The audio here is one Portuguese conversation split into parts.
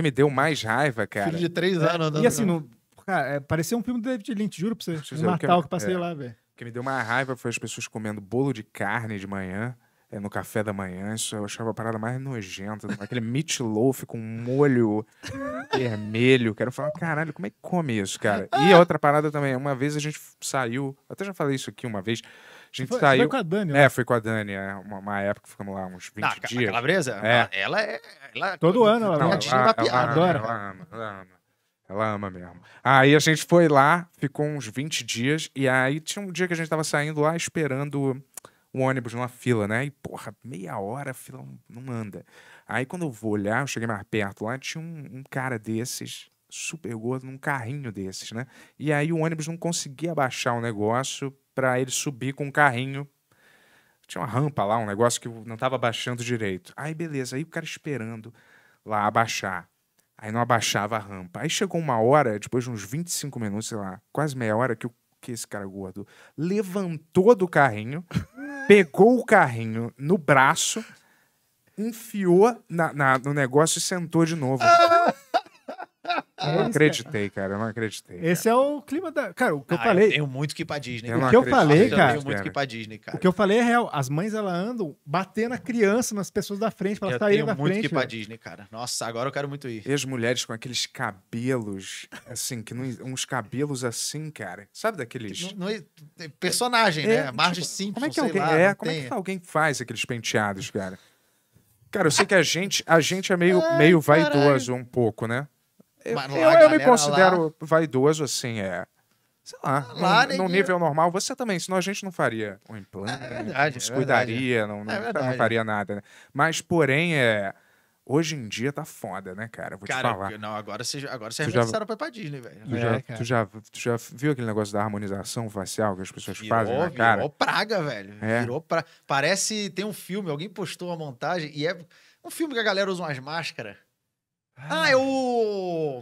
que me deu mais raiva, cara. Filho de três é, anos. É, e assim, no, cara, é, parecia um filme do David Lynch, juro pra você. Deixa Natal que, que passei é, lá, velho. O que me deu mais raiva foi as pessoas comendo bolo de carne de manhã é, no café da manhã, isso eu achava a parada mais nojenta. Aquele meatloaf com molho vermelho. Quero falar, caralho, como é que come isso, cara? E outra parada também, uma vez a gente saiu, até já falei isso aqui uma vez, gente foi, saiu. Foi com a Dani, né? É, foi com a Dani. É, uma, uma época que ficamos lá, uns 20 ah, dias. A calabresa? É. Ela, é. Ela, é Todo ano ela, não, ela, ela, né? adora. Ela ama, ela ama. Ela ama mesmo. Aí a gente foi lá, ficou uns 20 dias, e aí tinha um dia que a gente tava saindo lá esperando o ônibus numa fila, né? E, porra, meia hora a fila não, não anda. Aí quando eu vou olhar, eu cheguei mais perto lá, tinha um, um cara desses super gordo num carrinho desses, né? E aí o ônibus não conseguia baixar o negócio para ele subir com o carrinho. Tinha uma rampa lá, um negócio que não estava baixando direito. Aí beleza, aí o cara esperando lá abaixar. Aí não abaixava a rampa. Aí chegou uma hora, depois de uns 25 minutos, sei lá, quase meia hora, que, o, que esse cara gordo levantou do carrinho, pegou o carrinho no braço, enfiou na, na no negócio e sentou de novo. Ah! Eu não acreditei, cara. Eu não acreditei. Cara. Esse é o clima da. Cara, o que eu ah, falei. Eu tenho muito que ir pra Disney. O que eu falei, cara. Eu tenho muito que ir pra Disney, cara. O que eu falei é real. As mães, elas andam batendo a criança nas pessoas da frente pra elas saírem da frente. Eu tenho muito que ir pra Disney, cara. Nossa, agora eu quero muito ir. E as mulheres com aqueles cabelos, assim, que não, uns cabelos assim, cara. Sabe daqueles. Não, não, é, personagem, né? é, né? Marge simples. Tipo, Simpson, como é que alguém, lá, é, como é que alguém faz aqueles penteados, cara? Cara, eu sei que a gente, a gente é meio, Ai, meio vaidoso um pouco, né? Eu, lá, eu, eu me considero lá... vaidoso, assim, é. Sei lá, lá num, num nível normal, você também, senão a gente não faria um implante, é, é verdade, não se é cuidaria, não, não, é não, faria nada. Né? Mas, porém, é. Hoje em dia tá foda, né, cara? Vou cara, te falar. Não, agora vocês agora já pra, pra Disney, velho. Tu, é, tu, já, tu já viu aquele negócio da harmonização facial que as pessoas virou, fazem na cara? Virou praga, velho. É. Virou praga. Parece... Tem um filme, alguém postou uma montagem e é um filme que a galera usa umas máscaras ah, é o.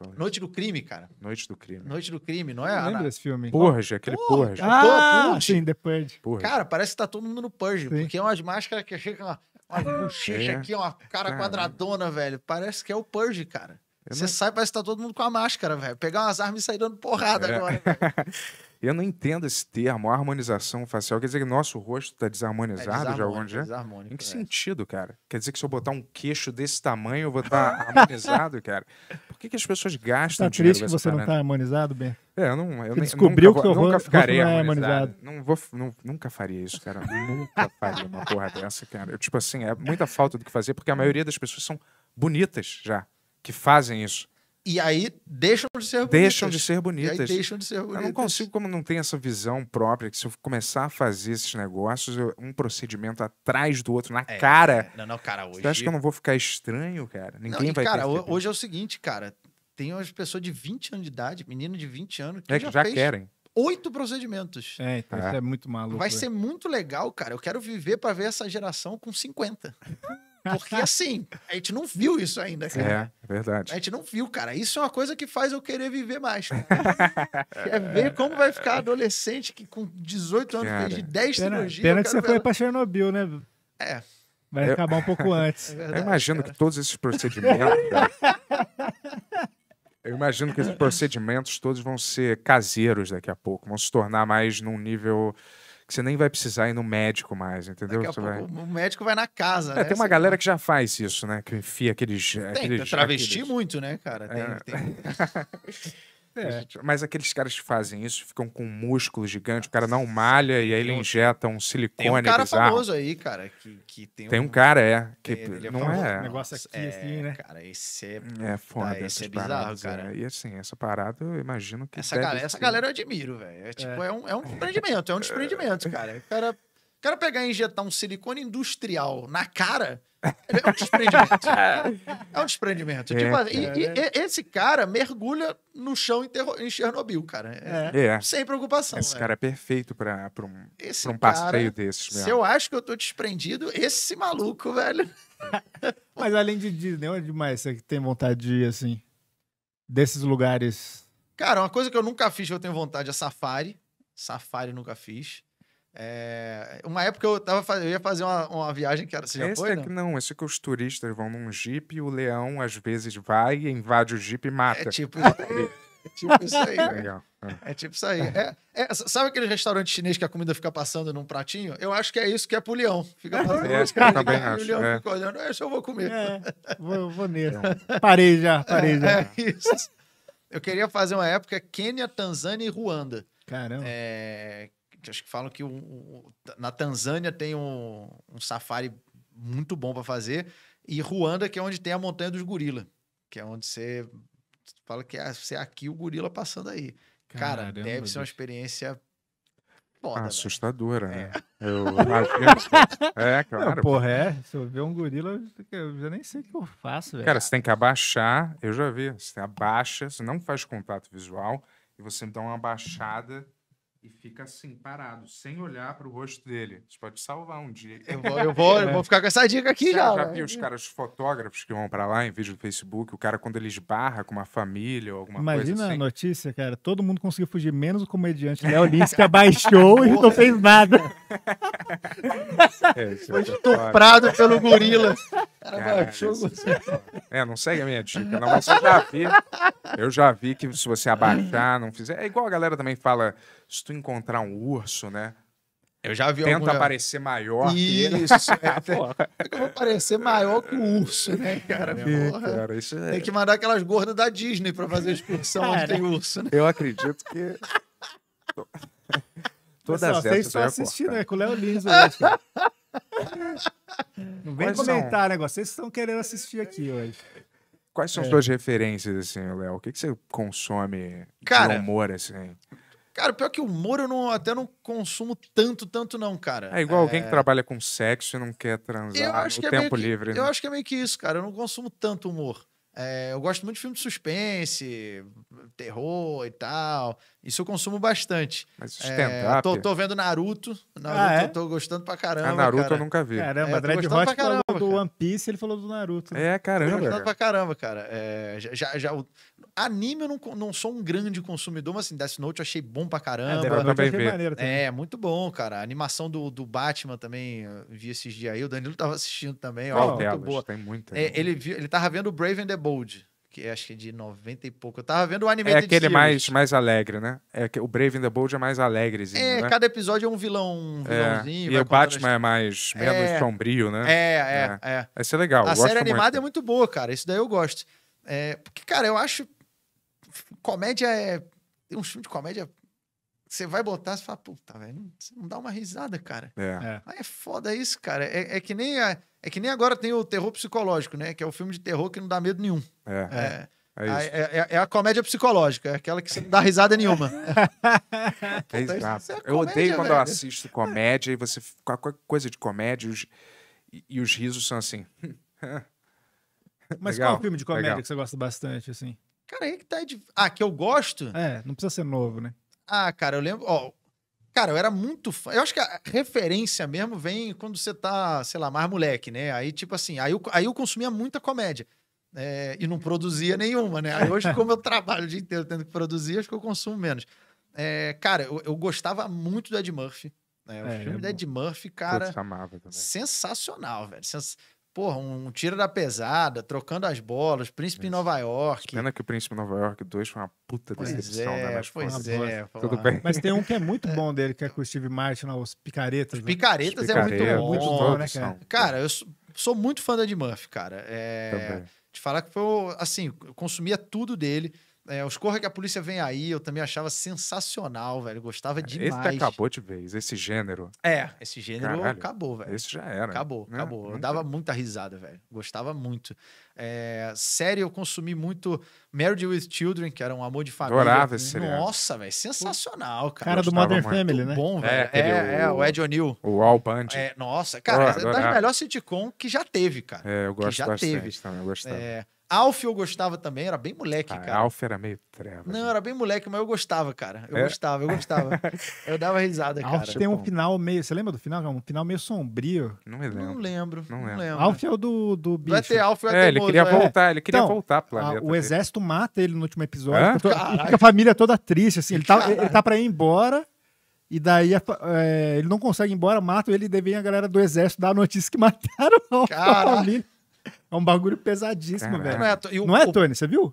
É? Noite do Crime, cara. Noite do Crime. Noite do Crime, não é? Não lembra desse filme? Purge, aquele Purge. Purge. Ah, Purge. sim, The Purge. Purge. Cara, parece que tá todo mundo no Purge, sim. porque é umas máscaras que chega uma, uma é. bochecha é. aqui, uma cara, cara quadradona, velho. Parece que é o Purge, cara. Eu Você não... sai, parece que tá todo mundo com a máscara, velho. Pegar umas armas e sair dando porrada é. agora. Eu não entendo esse termo, harmonização facial. Quer dizer que nosso rosto está desarmonizado é de algum dia? Em que é. sentido, cara? Quer dizer que se eu botar um queixo desse tamanho, eu vou estar tá harmonizado, cara? Por que, que as pessoas gastam tá dinheiro? Tá triste que você parada? não está harmonizado, Ben? É, eu não. Eu nem, descobriu nunca, que eu nunca rosto, ficarei é harmonizado. Não vou, não, nunca faria isso, cara. nunca faria uma porra dessa, cara. Eu, tipo assim, é muita falta do que fazer, porque a maioria das pessoas são bonitas já que fazem isso. E aí deixam de ser bonitas. Deixam de ser bonitas. deixam de ser bonitas. Eu não consigo, como não tem essa visão própria, que se eu começar a fazer esses negócios, eu, um procedimento atrás do outro, na é, cara. É. Não, não, cara, hoje. Você acha que eu não vou ficar estranho, cara? Ninguém não, vai Cara, perceber. hoje é o seguinte, cara. Tem umas pessoas de 20 anos de idade, menino de 20 anos, que é, já, já querem. Oito procedimentos. É, então é. isso é muito maluco. Vai né? ser muito legal, cara. Eu quero viver para ver essa geração com 50. Porque assim, a gente não viu isso ainda, cara. É, é, verdade. A gente não viu, cara. Isso é uma coisa que faz eu querer viver mais. Cara. é ver como vai ficar adolescente que com 18 anos cara, fez 10 pena, cirurgias. Pena que você foi ela... pra Chernobyl, né? É. Vai eu... acabar um pouco antes. É verdade, eu imagino cara. que todos esses procedimentos. eu imagino que esses procedimentos todos vão ser caseiros daqui a pouco, vão se tornar mais num nível que você nem vai precisar ir no médico mais, entendeu? Pouco, vai... O médico vai na casa, é, né? Tem uma você galera vai... que já faz isso, né? Que enfia aqueles. Tem, aqueles, travesti aqueles... muito, né, cara? Tem, é. tem... É, mas aqueles caras que fazem isso ficam com um músculo gigante, o cara não malha e aí ele injeta um silicone Tem um cara bizarro. famoso aí, cara, que, que tem um... Tem um cara, é, que é não é... Assim, é... negócio aqui, é, assim, né? Cara, esse é... É foda ah, esse é bizarro, paradas, é. cara. É. E assim, essa parada eu imagino que... Essa, galera, ser... essa galera eu admiro, velho. É, tipo, é. é um, é um empreendimento, é um desprendimento, cara. O cara, o cara pegar e injetar um silicone industrial na cara é um desprendimento. é um desprendimento. Tipo, é, tipo, e, e, esse cara mergulha no chão em, em Chernobyl, cara. É, é, é. Sem preocupação. Esse velho. cara é perfeito pra, um, um passeio desses. Se eu acho que eu tô desprendido, esse maluco, velho. Mas além de Disney, né, onde mais você tem vontade de ir, assim? Desses lugares. Cara, uma coisa que eu nunca fiz que eu tenho vontade é safari. Safari nunca fiz. É... Uma época eu, tava, eu ia fazer uma, uma viagem que era. Você esse foi, é não? Que não, esse é que os turistas vão num jeep e o leão às vezes vai, invade o jeep e mata. É tipo. É tipo isso aí. Né? É. é tipo isso aí. É, é, sabe aquele restaurante chinês que a comida fica passando num pratinho? Eu acho que é isso que é pro leão. Fica é, passando. É, cara, também acho. O leão é. fica olhando, é, esse eu vou comer. É, vou, vou nele. Parei já, parei já. É, isso. Eu queria fazer uma época Quênia, Tanzânia e Ruanda. Caramba. É, acho que falam que o, o, na Tanzânia tem um, um safari muito bom para fazer. E Ruanda, que é onde tem a Montanha dos Gorila, que é onde você fala que é, você é aqui o gorila passando aí. Cara, Caramba, deve ser uma experiência Assustadora, né? É. Eu É, claro. Não, porra, é. Se eu ver um gorila, eu já nem sei o que eu faço, velho. Cara, você tem que abaixar. Eu já vi. Você abaixa, você não faz contato visual e você dá uma abaixada e fica assim, parado, sem olhar para o rosto dele. Isso pode salvar um dia. Eu vou, eu vou, eu vou é. ficar com essa dica aqui Você já. Já vi os caras fotógrafos que vão para lá em vídeo do Facebook, o cara quando eles barra com uma família ou alguma Imagina coisa assim. Imagina a assim. notícia, cara, todo mundo conseguiu fugir, menos o comediante Léo Lins, que abaixou e não fez nada. É, é Foi estuprado pelo gorila. Cara, baixou você. É, não segue a minha dica, não, mas eu já vi. Eu já vi que se você abaixar, não fizer. É igual a galera também fala: se tu encontrar um urso, né? Eu já vi Tenta algum... aparecer maior Isso, é, porra. Eu vou parecer maior que o urso, né, cara? É, cara isso é... Tem que mandar aquelas gordas da Disney pra fazer excursão cara, onde tem urso, né? Eu acredito que. Todas Pessoal, essas. Vocês só assistindo, é com o Léo Lins. Né, tipo. Vem comentar são... negócio. Vocês estão querendo assistir aqui hoje. Quais são é. as tuas referências, assim, Léo? O que, que você consome cara, de humor, assim? Cara, pior é que humor eu não, até não consumo tanto, tanto não, cara. É igual é... alguém que trabalha com sexo e não quer transar no que é tempo que, livre. Eu né? acho que é meio que isso, cara. Eu não consumo tanto humor. É, eu gosto muito de filme de suspense, terror e tal. Isso eu consumo bastante. Mas é, sustentável. É, tô, tô, vendo Naruto. Naruto ah, é? tô gostando pra caramba. Ah, Naruto cara. eu nunca vi. Caramba, é, André Hot falou caramba, do One Piece, ele falou do Naruto. Né? É, caramba. Tô gostando cara. pra caramba, cara. É, já, já, o... Anime eu não, não sou um grande consumidor, mas assim, Death Note eu achei bom pra é, caramba. É, eu também Maneiro, também. É, muito bom, cara. A animação do, do Batman também vi esses dias aí. O Danilo tava assistindo também. ó, delas? Muito boa. Tem muita. É, né? ele, ele tava vendo Brave and the Bold que é, acho que é de 90 e pouco. Eu tava vendo o anime É aquele mais, mais alegre, né? É que o Brave and the Bold é mais alegrezinho, É, né? cada episódio é um vilão, um é, vilãozinho. É. E o Batman as... é mais, menos é. sombrio, né? É, é, é. é. Vai ser legal. A série animada muito. é muito boa, cara. Isso daí eu gosto. É, porque, cara, eu acho... Comédia é... Um filme de comédia... Você vai botar, você fala, puta, velho, não dá uma risada, cara. É. é é foda isso, cara. É, é que nem... A é que nem agora tem o terror psicológico, né? Que é o filme de terror que não dá medo nenhum. É. É, é, é a comédia psicológica, aquela que você não dá risada nenhuma. é, exato. eu odeio velho. quando eu assisto comédia e você qualquer coisa de comédia e os, e os risos são assim. Mas legal, qual é o filme de comédia legal. que você gosta bastante, assim? Cara, aí que tá. De... Ah, que eu gosto? É, não precisa ser novo, né? Ah, cara, eu lembro. Ó, Cara, eu era muito fã. Eu acho que a referência mesmo vem quando você tá, sei lá, mais moleque, né? Aí, tipo assim, aí eu, aí eu consumia muita comédia. É, e não produzia nenhuma, né? Aí hoje, como eu trabalho o dia inteiro tendo que produzir, acho que eu consumo menos. É, cara, eu, eu, gostava muito do Ed Murphy. Né? O é, filme é do Ed Murphy, cara. Sensacional, velho. Sens porra, um tiro da pesada, trocando as bolas, Príncipe em Nova York. Pena que o Príncipe em Nova York 2 foi uma puta pois decepção né? é, da Netflix. Pois é, tudo bem. Mas tem um que é muito é. bom dele, que é com o Steve Martin, os Picaretas. Os né? picaretas, né? é é muito bom. Muito bom, né, cara? Cara, eu sou, muito fã da Eddie Murphy, cara. É, Também. Te falar que foi, assim, eu consumia tudo dele. É, os Corra que a Polícia Vem Aí, eu também achava sensacional, velho. Gostava demais. Esse acabou de vez, esse gênero. É, esse gênero Caralho, acabou, velho. Esse já era. Acabou, né? acabou. eu dava muita risada, velho. Gostava muito. É, série, eu consumi muito Married with Children, que era um amor de família. Adorava esse Nossa, velho, sensacional, cara. Cara do Mother Family, né? bom, é, velho. É, é, é, o, Ed O'Neill. O Al Bundy. É, nossa, cara, é das melhores sitcom que já teve, cara. É, eu gosto que já bastante teve. também, eu gostava. É... Alf eu gostava também, era bem moleque, ah, cara. Alf era meio treva. Não, né? era bem moleque, mas eu gostava, cara. Eu é? gostava, eu gostava. eu dava risada, cara. Alf tem um final meio. Você lembra do final? Um final meio sombrio. Não me lembro. Não lembro. Não lembro. lembro. Alf é o do, do bicho. Vai ter Alf, vai é, ele queria é. voltar, ele queria então, voltar pro planeta. o exército mata ele no último episódio. a família toda triste, assim. Ele tá, ele tá pra ir embora. E daí é, ele não consegue ir embora, mata ele e daí vem a galera do exército dar a notícia que mataram a família. É um bagulho pesadíssimo, Caraca. velho. Não é, não é Tony? Você viu?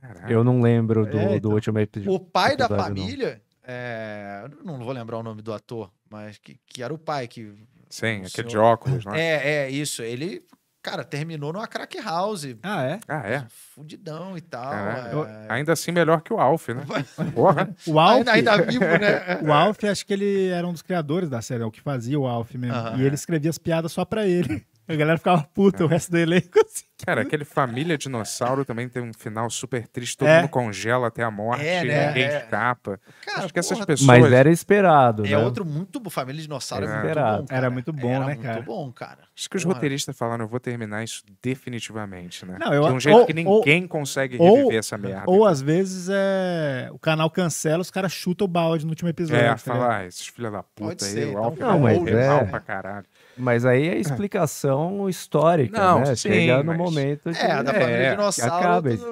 Caraca. Eu não lembro do, é, do último episódio. O pai episódio, da família, é... não vou lembrar o nome do ator, mas que, que era o pai que. Sim, aquele senhor... de óculos, né? É, é, isso. Ele, cara, terminou numa crack house. Ah, é? Ah, é. Fudidão e tal. É. Ainda assim, melhor que o Alf, né? Porra. o Alf. Ainda, ainda vivo, né? o Alf, acho que ele era um dos criadores da série, é o que fazia o Alf mesmo. Uh -huh. E ele escrevia as piadas só pra ele. A galera ficava puta, é. o resto do elenco. Assim. Cara, aquele Família Dinossauro também tem um final super triste, todo é. mundo congela até a morte, é, né? ninguém é. escapa. Cara, Acho que essas pessoas... Mas era esperado, É né? outro muito bom, Família Dinossauro é, muito bom, cara. Era muito bom, era né, muito cara? muito bom, cara. Acho que os roteiristas falaram, eu vou terminar isso definitivamente, né? Não, eu... De um jeito ou, que ninguém ou, consegue reviver ou, essa merda. Ou, às vezes, é... o canal cancela, os caras chutam o balde no último episódio. É, falar, ah, esses filhos da puta Pode aí, ser, Ralph, então não, mas é... pra caralho. Mas aí é, é explicação histórica, não, né? Sim, Chega no mas... momento é, de... É, a da família é, dinossauro acaba.